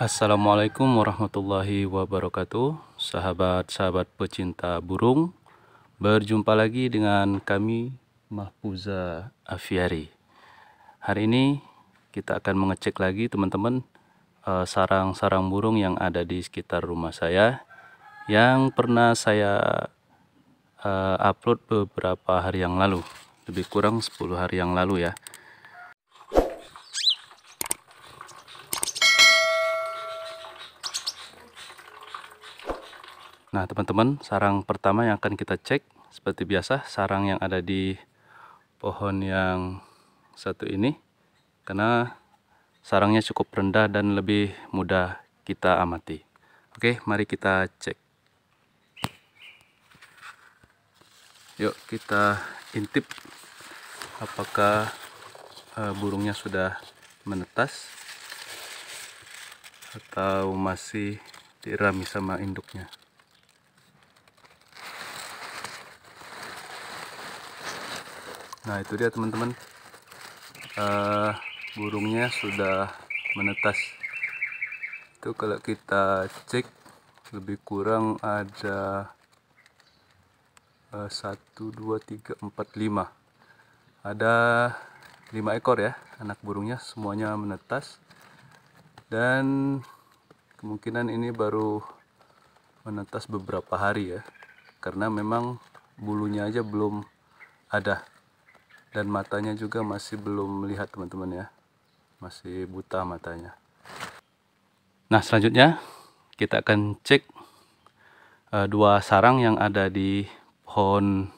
Assalamualaikum warahmatullahi wabarakatuh Sahabat-sahabat pecinta burung Berjumpa lagi dengan kami Mahfuza Afiari Hari ini kita akan mengecek lagi teman-teman eh, Sarang-sarang burung yang ada di sekitar rumah saya Yang pernah saya eh, upload beberapa hari yang lalu Lebih kurang 10 hari yang lalu ya Nah teman-teman sarang pertama yang akan kita cek seperti biasa sarang yang ada di pohon yang satu ini karena sarangnya cukup rendah dan lebih mudah kita amati. Oke mari kita cek. Yuk kita intip apakah eh, burungnya sudah menetas atau masih dirami sama induknya. nah itu dia teman-teman uh, burungnya sudah menetas itu kalau kita cek lebih kurang ada uh, 1 2 3 4 5 ada 5 ekor ya anak burungnya semuanya menetas dan kemungkinan ini baru menetas beberapa hari ya karena memang bulunya aja belum ada dan matanya juga masih belum melihat teman-teman ya masih buta matanya nah selanjutnya kita akan cek e, dua sarang yang ada di pohon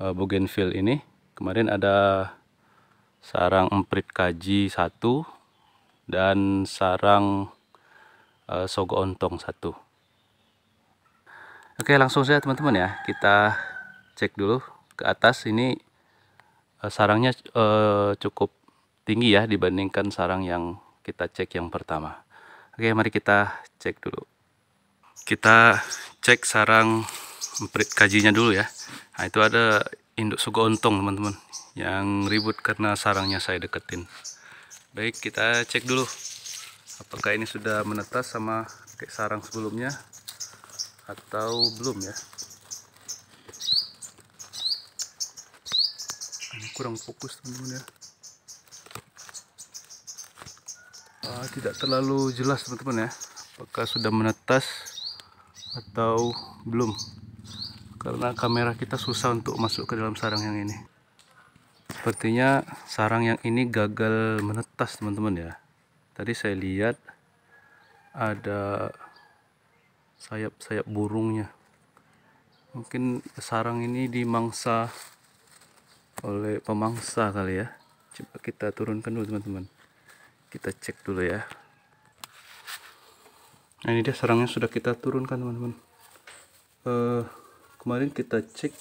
e, bougainville ini kemarin ada sarang emprit kaji satu dan sarang e, sogo ontong satu oke langsung saja teman-teman ya kita cek dulu ke atas ini Eh, sarangnya uh, cukup tinggi ya dibandingkan sarang yang kita cek yang pertama. Oke, mari kita cek dulu. Kita cek sarang emprit kajinya dulu ya. Nah, itu ada induk sugo ontong, teman-teman, yang ribut karena sarangnya saya deketin. Baik, kita cek dulu. Apakah ini sudah menetas sama kayak sarang sebelumnya atau belum ya? kurang fokus teman-teman ya ah, tidak terlalu jelas teman-teman ya apakah sudah menetas atau belum karena kamera kita susah untuk masuk ke dalam sarang yang ini sepertinya sarang yang ini gagal menetas teman-teman ya tadi saya lihat ada sayap-sayap burungnya mungkin sarang ini dimangsa oleh pemangsa kali ya coba kita turunkan dulu teman-teman kita cek dulu ya nah ini dia sarangnya sudah kita turunkan teman-teman uh, kemarin kita cek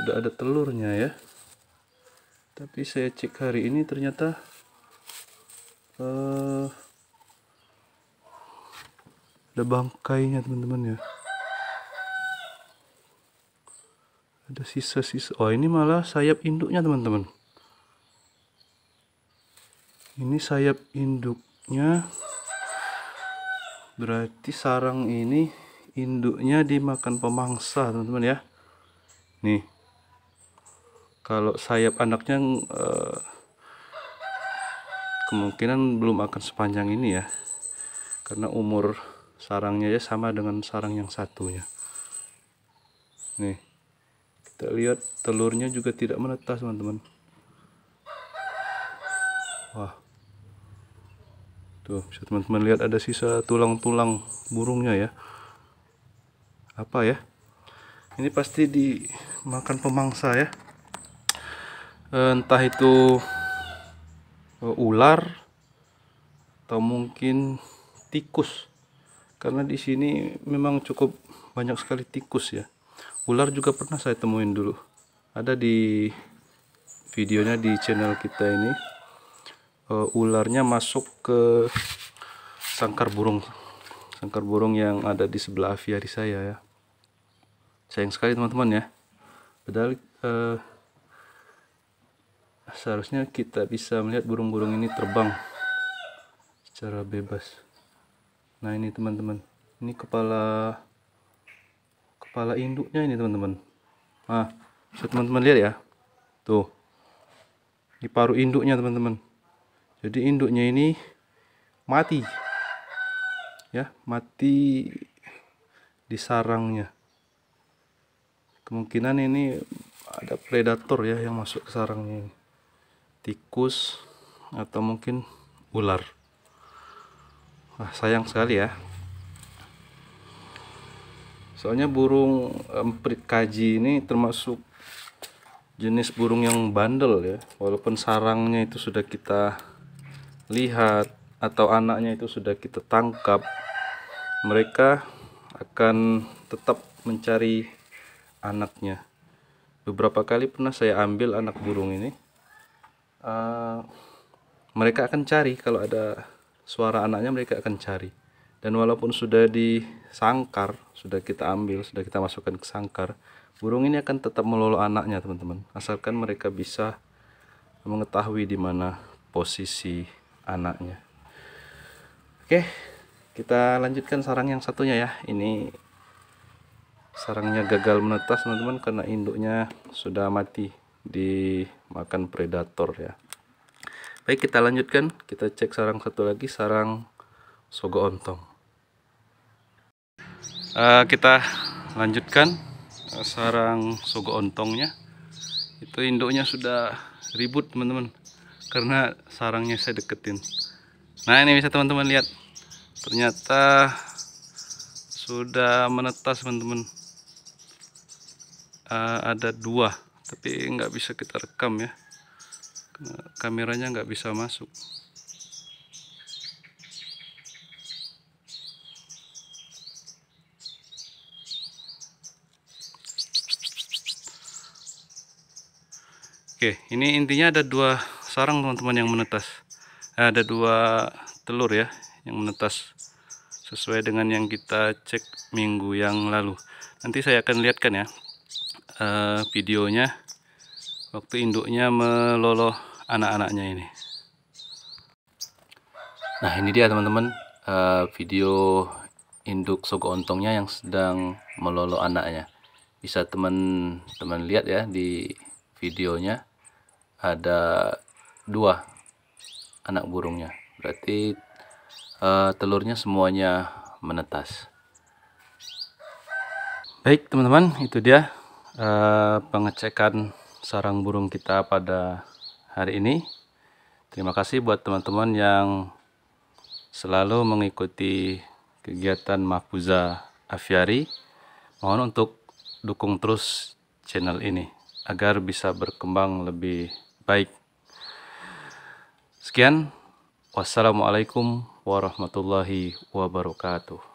sudah ada telurnya ya tapi saya cek hari ini ternyata uh, ada bangkainya teman-teman ya ada sisa-sisa oh ini malah sayap induknya teman-teman ini sayap induknya berarti sarang ini induknya dimakan pemangsa teman-teman ya nih kalau sayap anaknya eh, kemungkinan belum akan sepanjang ini ya karena umur sarangnya ya sama dengan sarang yang satunya nih kita lihat telurnya juga tidak menetas teman-teman wah tuh bisa teman-teman lihat ada sisa tulang-tulang burungnya ya apa ya ini pasti dimakan pemangsa ya eh, entah itu eh, ular atau mungkin tikus karena di sini memang cukup banyak sekali tikus ya ular juga pernah saya temuin dulu ada di videonya di channel kita ini uh, ularnya masuk ke sangkar burung sangkar burung yang ada di sebelah aviari saya ya sayang sekali teman-teman ya padahal uh, seharusnya kita bisa melihat burung-burung ini terbang secara bebas nah ini teman-teman ini kepala kepala induknya ini teman-teman nah bisa teman-teman lihat ya tuh ini paru induknya teman-teman jadi induknya ini mati ya mati di sarangnya kemungkinan ini ada predator ya yang masuk ke sarangnya ini. tikus atau mungkin ular Wah, sayang sekali ya soalnya burung emprit kaji ini termasuk jenis burung yang bandel ya walaupun sarangnya itu sudah kita lihat atau anaknya itu sudah kita tangkap mereka akan tetap mencari anaknya beberapa kali pernah saya ambil anak burung ini uh, mereka akan cari kalau ada suara anaknya mereka akan cari dan walaupun sudah di sangkar sudah kita ambil sudah kita masukkan ke sangkar burung ini akan tetap melolo anaknya teman-teman asalkan mereka bisa mengetahui di mana posisi anaknya oke kita lanjutkan sarang yang satunya ya ini sarangnya gagal menetas teman-teman karena induknya sudah mati dimakan predator ya baik kita lanjutkan kita cek sarang satu lagi sarang sogo ontong uh, kita lanjutkan uh, sarang sogo ontongnya itu induknya sudah ribut teman-teman karena sarangnya saya deketin nah ini bisa teman-teman lihat ternyata sudah menetas teman-teman uh, ada dua tapi nggak bisa kita rekam ya kameranya nggak bisa masuk Oke, ini intinya ada dua sarang teman-teman yang menetas. Eh, ada dua telur ya yang menetas sesuai dengan yang kita cek minggu yang lalu. Nanti saya akan lihatkan ya uh, videonya waktu induknya meloloh anak-anaknya ini. Nah ini dia teman-teman uh, video induk sogo ontongnya yang sedang meloloh anaknya. Bisa teman-teman lihat ya di videonya ada dua anak burungnya berarti uh, telurnya semuanya menetas baik teman-teman itu dia uh, pengecekan sarang burung kita pada hari ini terima kasih buat teman-teman yang selalu mengikuti kegiatan Mahfuza Aviari mohon untuk dukung terus channel ini agar bisa berkembang lebih baik. Sekian. Wassalamualaikum warahmatullahi wabarakatuh.